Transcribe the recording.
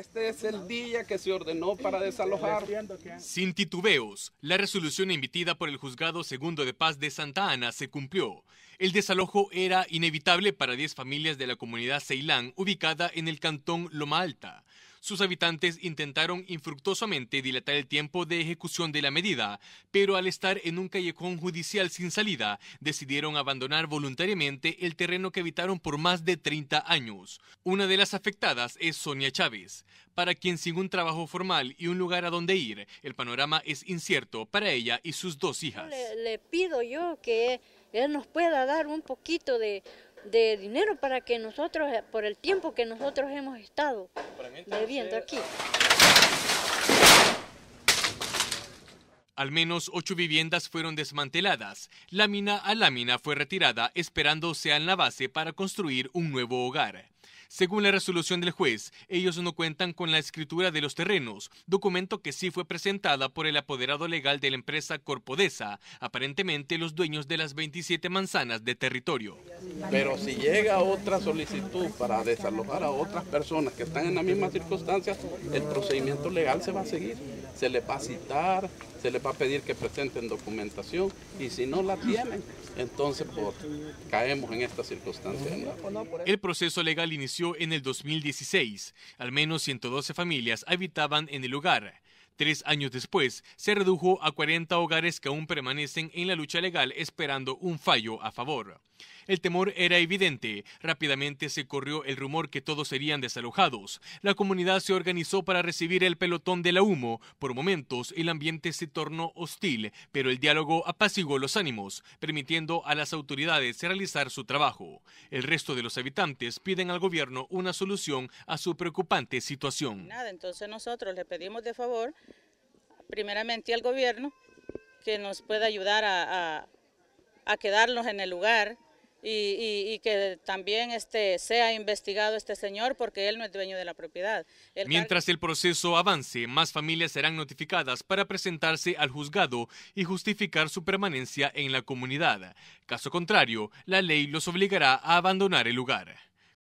este es el día que se ordenó para desalojar. Sin titubeos, la resolución emitida por el juzgado segundo de paz de Santa Ana se cumplió. El desalojo era inevitable para 10 familias de la comunidad Ceilán, ubicada en el cantón Loma Alta. Sus habitantes intentaron infructuosamente dilatar el tiempo de ejecución de la medida, pero al estar en un callejón judicial sin salida, decidieron abandonar voluntariamente el terreno que habitaron por más de 30 años. Una de las afectadas es Sonia Chávez, para quien sin un trabajo formal y un lugar a donde ir, el panorama es incierto para ella y sus dos hijas. Le, pido yo que él nos pueda dar un poquito de de dinero para que nosotros, eh, por el tiempo que nosotros hemos estado viviendo aquí. Al menos ocho viviendas fueron desmanteladas. Lámina a lámina fue retirada esperando en la base para construir un nuevo hogar. Según la resolución del juez, ellos no cuentan con la escritura de los terrenos, documento que sí fue presentada por el apoderado legal de la empresa Corpodesa, aparentemente los dueños de las 27 manzanas de territorio. Pero si llega otra solicitud para desalojar a otras personas que están en las mismas circunstancias, el procedimiento legal se va a seguir. Se les va a citar, se les va a pedir que presenten documentación y si no la tienen, entonces caemos en estas circunstancias. El proceso legal inició en el 2016. Al menos 112 familias habitaban en el lugar. Tres años después, se redujo a 40 hogares que aún permanecen en la lucha legal esperando un fallo a favor. El temor era evidente. Rápidamente se corrió el rumor que todos serían desalojados. La comunidad se organizó para recibir el pelotón de la humo. Por momentos, el ambiente se tornó hostil, pero el diálogo apaciguó los ánimos, permitiendo a las autoridades realizar su trabajo. El resto de los habitantes piden al gobierno una solución a su preocupante situación. Nada, entonces nosotros le pedimos de favor primeramente al gobierno, que nos pueda ayudar a, quedarnos en el lugar y, que también este, sea investigado este señor porque él no es dueño de la propiedad. Mientras el proceso avance, más familias serán notificadas para presentarse al juzgado y justificar su permanencia en la comunidad. Caso contrario, la ley los obligará a abandonar el lugar.